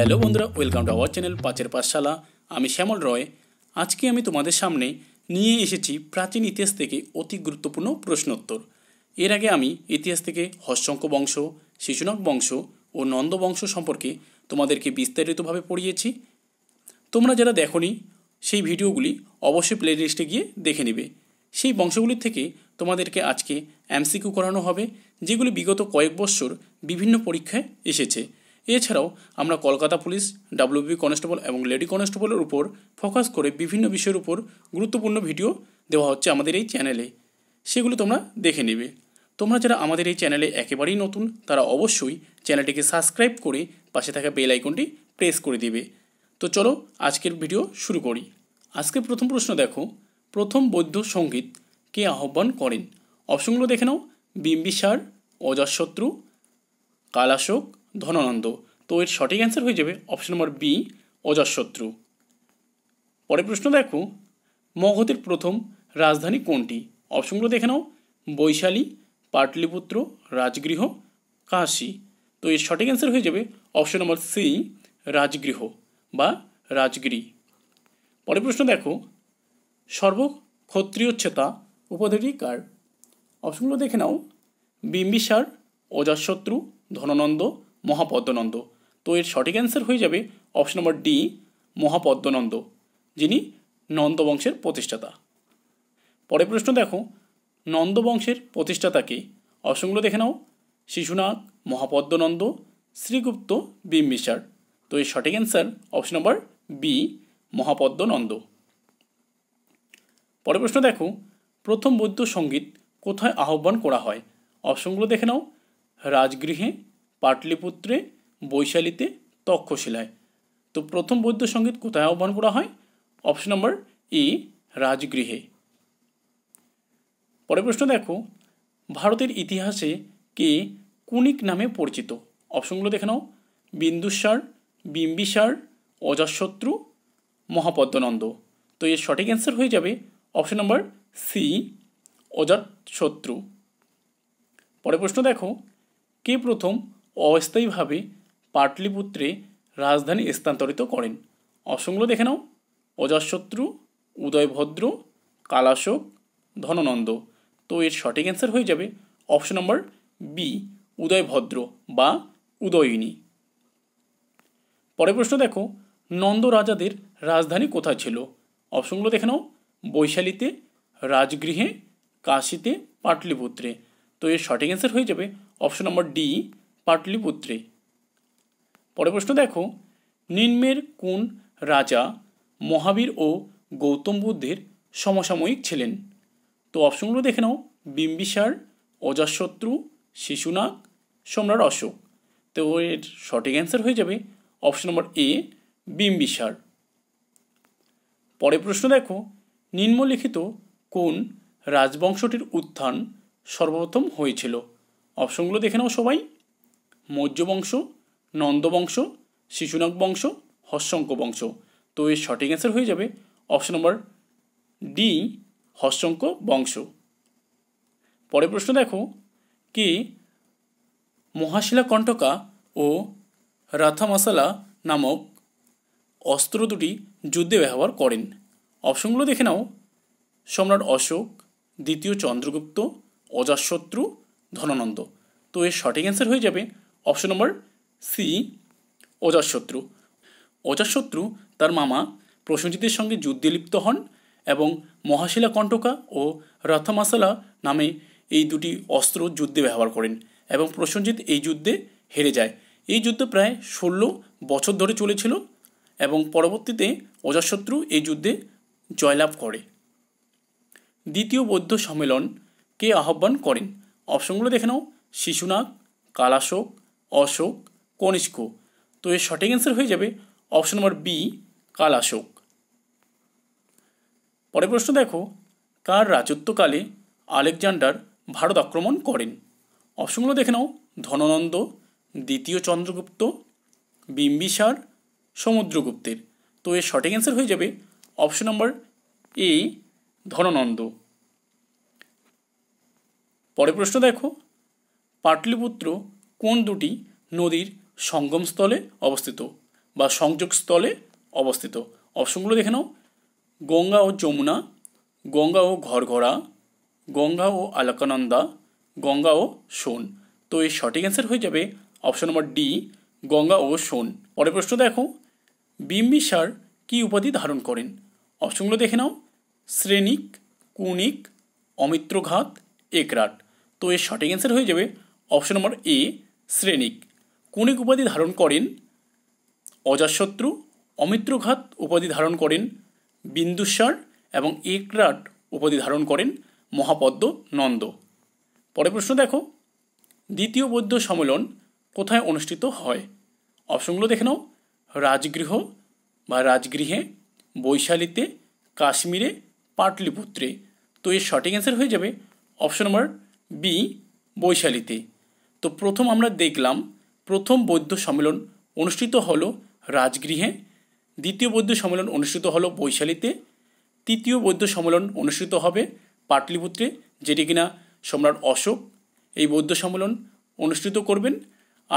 hello বন্ধুরা welcome to our channel পাঁচের পাঠশালা আমি শ্যামল রয় আজকে আমি তোমাদের সামনে নিয়ে এসেছি প্রাচীন ইতিহাস থেকে অতি গুরুত্বপূর্ণ প্রশ্নোত্তর এর আগে আমি ইতিহাস থেকে হর্ষঙ্ক বংশ শিশুনক বংশ ও নন্দ বংশ সম্পর্কে তোমাদেরকে বিস্তারিতভাবে পড়িয়েছি তোমরা যারা দেখনি সেই ভিডিওগুলি অবশ্যই প্লেলিস্টে গিয়ে দেখে নেবে সেই বংশগুলির থেকে তোমাদেরকে আজকে এমসিকিউ করানো হবে যেগুলি বিগত কয়েক বছর বিভিন্ন পরীক্ষায় এসেছে এছাড়াও আমরা কলকাতা পুলিশ ডাব্লিউবি কনস্টেবল এবং লেডি কনস্টেবলের উপর ফোকাস করে বিভিন্ন বিষয়ের উপর গুরুত্বপূর্ণ ভিডিও দেওয়া হচ্ছে আমাদের এই চ্যানেলে সেগুলো তোমরা দেখে নেবে তোমরা যারা আমাদের এই চ্যানেলে একেবারেই নতুন তারা অবশ্যই চ্যানেলটিকে সাবস্ক্রাইব করে পাশে থাকা বেল আইকনটি প্রেস করে দেবে তো চলো আজকের ভিডিও শুরু করি আজকের প্রথম প্রশ্ন দেখো প্রথম বৌদ্ধ সঙ্গীত কে আহ্বান করেন অপশনগুলো দেখে নাও বিম্বিসার অজাশত্রু কালাশোক ধনানন্দ তো এর সঠিক অ্যান্সার হয়ে যাবে অপশন নম্বর বি অজাশত্রু পরের প্রশ্ন দেখো মগধের প্রথম রাজধানী কোনটি অপশনগুলো দেখে নাও বৈশালী পাটলিপুত্র রাজগৃহ কাশী তো এর সঠিক অ্যান্সার হয়ে যাবে অপশন নম্বর সি রাজগৃহ বা রাজগিরি পরের প্রশ্ন দেখো সর্ব ক্ষত্রিয়চ্ছেতা উপাধিটি কার অপশনগুলো দেখে নাও বিম্বিসার অজাশত্রু ধননন্দ মহাপদ্মনন্দ তো এর সঠিক অ্যান্সার হয়ে যাবে অপশন নম্বর ডি মহাপদ্মনন্দ যিনি নন্দবংশের প্রতিষ্ঠাতা পরে প্রশ্ন দেখো নন্দবংশের প্রতিষ্ঠাতাকে অপশনগুলো দেখে নাও শিশুনাগ মহাপদ্মনন্দ শ্রীগুপ্ত বিম্বিসার তো এর সঠিক answer option number B Mahapadmananda পরে প্রশ্ন দেখো প্রথম বৌদ্ধ সঙ্গীত কোথায় আহ্বান করা হয় অপশনগুলো দেখে নাও রাজগৃহে পাটলিপুত্রে বৈশালীতে তক্ষশিলায় তো প্রথম বৈদ্য সঙ্গীত কোথায় আহ্বান করা হয় অপশন নম্বর ই রাজগৃহে পরের প্রশ্ন দেখো ভারতের ইতিহাসে কে কুনিক নামে পরিচিত অপশনগুলো দেখে নাও বিন্দুসার বিম্বিসার অজাশত্রু মহাপদ্মনন্দ তো এর সঠিক অ্যান্সার হয়ে যাবে অপশন নম্বর সি অজাত শত্রু পরের প্রশ্ন দেখো কে প্রথম অস্থায়ীভাবে পাটলিপুত্রে রাজধানী স্থানান্তরিত করেন অসংগুলো দেখে নাও অজাশত্রু উদয়ভদ্র কালাশোক ধননন্দ তো এর সঠিক অ্যান্সার হয়ে যাবে অপশন নম্বর বি উদয়ভদ্র বা উদয়িনী পরের প্রশ্ন দেখো নন্দ রাজাদের রাজধানী কোথায় ছিল অপশনগুলো দেখে নাও বৈশালীতে রাজগৃহে কাশীতে পাটলিপুত্রে তো এর সঠিক অ্যান্সার হয়ে যাবে অপশন নম্বর ডি পাটলিপুত্রে পরের প্রশ্ন দেখো নিম্নের কোন রাজা মহাবীর ও গৌতম বুদ্ধের সমসাময়িক ছিলেন তো অপশনগুলো দেখে নাও বিম্বিসার অজাশত্রু শিশুনাগ সম্রাট অশোক তো এর সঠিক অ্যান্সার হয়ে যাবে অপশন নম্বর এ বিম্বিসার পরে প্রশ্ন দেখো নিম্নলিখিত কোন রাজবংশটির উত্থান সর্বপ্রথম হয়েছিল অপশনগুলো দেখে নাও সবাই মৌর্য বংশ নন্দবংশ শিশুনাগ বংশ হর্ষঙ্ক বংশ তো এর সঠিক অ্যান্সার হয়ে যাবে অপশন নম্বর ডি হর্ষঙ্ক বংশ পরে প্রশ্ন দেখো কি মহাশিলা কণ্টকা ও রাথা মশালা নামক অস্ত্র দুটি যুদ্ধে ব্যবহার করেন অপশনগুলো দেখে নাও সম্রাট অশোক দ্বিতীয় চন্দ্রগুপ্ত অজাশত্রু ধনানন্দ তো এর সঠিক অ্যান্সার হয়ে যাবে অপশন নম্বর সি অজাশত্রু অজাতশত্রু তার মামা প্রসেনজিতের সঙ্গে যুদ্ধে লিপ্ত হন এবং মহাশিলা কণ্টকা ও রথমাসালা নামে এই দুটি অস্ত্র যুদ্ধে ব্যবহার করেন এবং প্রসেনজিৎ এই যুদ্ধে হেরে যায় এই যুদ্ধ প্রায় ষোলো বছর ধরে চলেছিল এবং পরবর্তীতে অজাশত্রু এই যুদ্ধে জয়লাভ করে দ্বিতীয় বৌদ্ধ সম্মেলনকে আহ্বান করেন অপশনগুলো দেখে নাও শিশুনাগ কালাশোক অশোক কনিষ্ক তো এর সঠিক অ্যান্সার হয়ে যাবে অপশন নম্বর বি কাল অশোক পরের প্রশ্ন দেখো কার রাজত্বকালে আলেকজান্ডার ভারত আক্রমণ করেন অপশনগুলো দেখে নাও ধননন্দ দ্বিতীয় চন্দ্রগুপ্ত বিম্বিসার সমুদ্রগুপ্তের তো এর সঠিক অ্যান্সার হয়ে যাবে অপশন নম্বর এ ধননন্দ পরের প্রশ্ন দেখো পাটলিপুত্র কোন দুটি নদীর সঙ্গমস্থলে অবস্থিত বা সংযোগস্থলে অবস্থিত অপশনগুলো দেখে নাও গঙ্গা ও যমুনা গঙ্গা ও ঘরঘরা গঙ্গা ও আলকানন্দা গঙ্গা ও সোন তো এর সঠিক অ্যান্সার হয়ে যাবে অপশন নম্বর ডি গঙ্গা ও সোন পরের প্রশ্ন দেখো বিম্বিসার কি উপাধি ধারণ করেন অপশনগুলো দেখে নাও শ্রেণিক কুণিক অমিত্রঘাত একরাট তো এর সঠিক অ্যান্সার হয়ে যাবে অপশন নম্বর এ শ্রেণিক কণিক উপাধি ধারণ করেন অজাশত্রু অমিত্রঘাত উপাধি ধারণ করেন বিন্দুস্বর এবং একরাট উপাধি ধারণ করেন মহাপদ্ম নন্দ পরে প্রশ্ন দেখো দ্বিতীয় বৌদ্ধ সম্মেলন কোথায় অনুষ্ঠিত হয় অপশনগুলো দেখে নাও রাজগৃহ বা রাজগৃহে বৈশালীতে কাশ্মীরে পাটলিপুত্রে তো এর সঠিক অ্যান্সার হয়ে যাবে অপশন নম্বর বি বৈশালীতে তো প্রথম আমরা দেখলাম প্রথম বৌদ্ধ সম্মেলন অনুষ্ঠিত হলো রাজগৃহে দ্বিতীয় বৌদ্ধ সম্মেলন অনুষ্ঠিত হলো বৈশালীতে তৃতীয় বৌদ্ধ সম্মেলন অনুষ্ঠিত হবে পাটলিপুত্রে যেটি কিনা সম্রাট অশোক এই বৌদ্ধ সম্মেলন অনুষ্ঠিত করবেন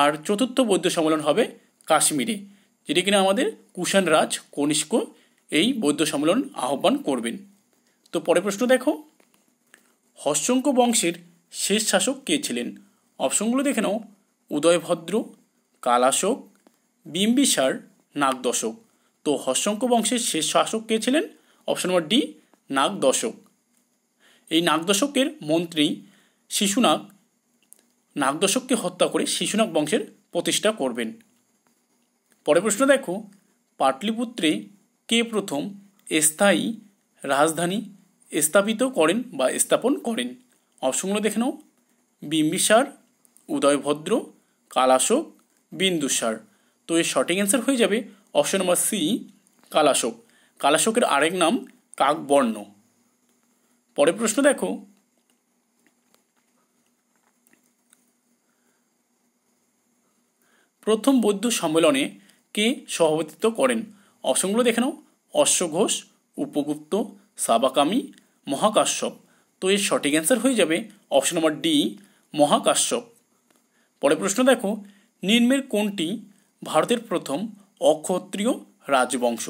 আর চতুর্থ বৌদ্ধ সম্মেলন হবে কাশ্মীরে যেটি কিনা আমাদের কুষাণ রাজ কনিষ্ক এই বৌদ্ধ সম্মেলন আহ্বান করবেন তো পরে প্রশ্ন দেখো হর্ষঙ্ক বংশের শেষ শাসক কে ছিলেন অপশনগুলো দেখে নাও উদয়ভদ্র কালাশোক বিম্বিসার নাগদশক তো হস্যঙ্ক বংশের শেষ শাসক কে ছিলেন অপশন নম্বর ডি নাগদশক এই নাগদশকের মন্ত্রী শিশুনাগ নাগদশককে হত্যা করে শিশুনাগ বংশের প্রতিষ্ঠা করবেন পরের প্রশ্ন দেখো পাটলিপুত্রে কে প্রথম স্থায়ী রাজধানী স্থাপিত করেন বা স্থাপন করেন অপশনগুলো দেখে নাও বিম্বিসার উদয়ভদ্র কালাশোক বিন্দুসার তো এর সঠিক অ্যান্সার হয়ে যাবে অপশন নম্বর সি কালাশোক কালাশোকের আরেক নাম কাকবর্ণ পরের প্রশ্ন দেখো প্রথম বৌদ্ধ সম্মেলনে কে সভাপতিত্ব করেন অপশনগুলো দেখে নাও অশ্বঘোষ উপগুপ্ত সাবাকামি মহাকাশ্যপ তো এর সঠিক অ্যান্সার হয়ে যাবে অপশন নম্বর ডি মহাকাশ্যপ পরে প্রশ্ন দেখো নিম্নের কোনটি ভারতের প্রথম অক্ষত্রীয় রাজবংশ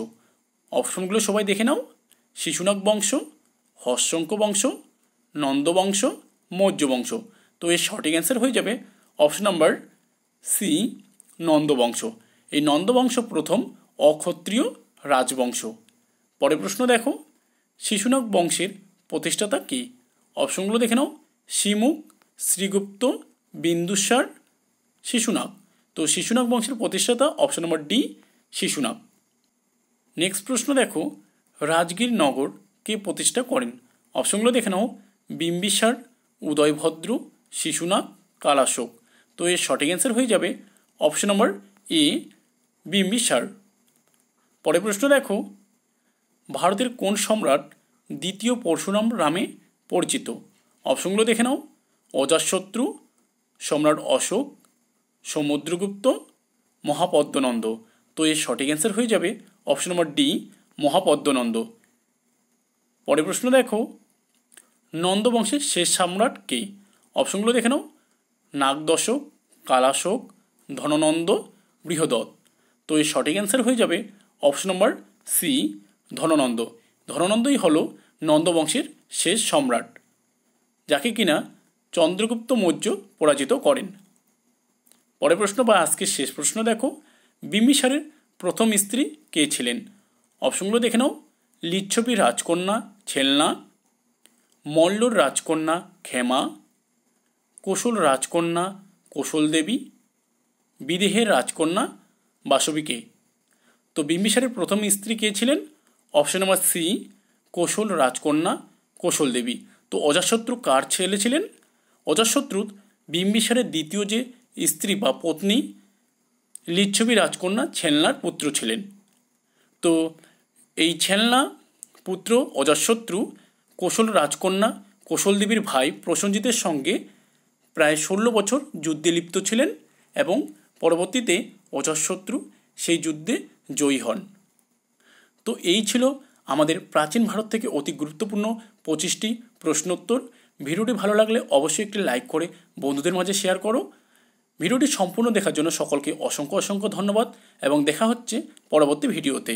অপশনগুলো সবাই দেখে নাও শিশুনক বংশ হর্ষঙ্ক বংশ নন্দবংশ মৌর্য বংশ তো এর সঠিক অ্যান্সার হয়ে যাবে অপশন নাম্বার সি নন্দবংশ এই নন্দবংশ প্রথম অক্ষত্রীয় রাজবংশ পরের প্রশ্ন দেখো শিশুনক বংশের প্রতিষ্ঠাতা কি অপশনগুলো দেখে নাও শিমুখ শ্রীগুপ্ত বিন্দুসার শিশুনাগ তো শিশুনাগ বংশের প্রতিষ্ঠাতা option number D Shishunaga next প্রশ্ন দেখো রাজগীর নগর কে প্রতিষ্ঠা করেন অপশনগুলো দেখে নাও বিম্বিসার উদয়ভদ্র শিশুনাগ কালাশোক তো এর সঠিক অ্যান্সার হয়ে যাবে অপশন নম্বর এ বিম্বিসার পরের প্রশ্ন দেখো ভারতের কোন সম্রাট দ্বিতীয় পরশুরাম রামে পরিচিত অপশনগুলো দেখে নাও অজাশত্রু সম্রাট অশোক সমুদ্রগুপ্ত মহাপদ্মনন্দ তো এর সঠিক অ্যান্সার হয়ে যাবে অপশন নম্বর ডি মহাপদ্মনন্দ পরে প্রশ্ন দেখো নন্দবংশের শেষ সম্রাট কে অপশনগুলো দেখে নাও নাগদশক কালাশোক ধননন্দ বৃহদত তো এর সঠিক অ্যান্সার হয়ে যাবে অপশন নম্বর সি ধননন্দ ধননন্দই হল নন্দবংশের শেষ সম্রাট যাকে কিনা চন্দ্রগুপ্ত মৌর্য পরাজিত করেন পরের প্রশ্ন বা আজকের শেষ প্রশ্ন দেখো বিম্বিসারের প্রথম স্ত্রী কে ছিলেন অপশনগুলো দেখে নাও লিচ্ছবি রাজকন্যা ছেলনা মল্লর রাজকন্যা ক্ষেমা কোশল রাজকন্যা কোশল দেবী বিদেহের রাজকন্যা বাসবিকে তো বিম্বিসারের প্রথম স্ত্রী কে ছিলেন অপশন নাম্বার সি কোশল রাজকন্যা কোশল দেবী তো অজাশত্রু কার ছেলে ছিলেন অজাশত্রু বিম্বিসারের দ্বিতীয় যে স্ত্রী বা পত্নী লিচ্ছবি রাজকন্যা ছেলনার পুত্র ছিলেন তো এই ছেলনা পুত্র অজাশত্রু কোশল রাজকন্যা কোশলদেবীর ভাই প্রসঞ্জিতের সঙ্গে প্রায় ষোলো বছর যুদ্ধে লিপ্ত ছিলেন এবং পরবর্তীতে অজাশত্রু সেই যুদ্ধে জয়ী হন তো এই ছিল আমাদের প্রাচীন ভারত থেকে অতি গুরুত্বপূর্ণ পঁচিশটি প্রশ্নোত্তর ভিডিওটি ভালো লাগলে অবশ্যই একটি লাইক করে বন্ধুদের মাঝে শেয়ার করো ভিডিওটি সম্পূর্ণ দেখার জন্য সকলকে অসংখ্য অসংখ্য ধন্যবাদ এবং দেখা হচ্ছে পরবর্তী ভিডিওতে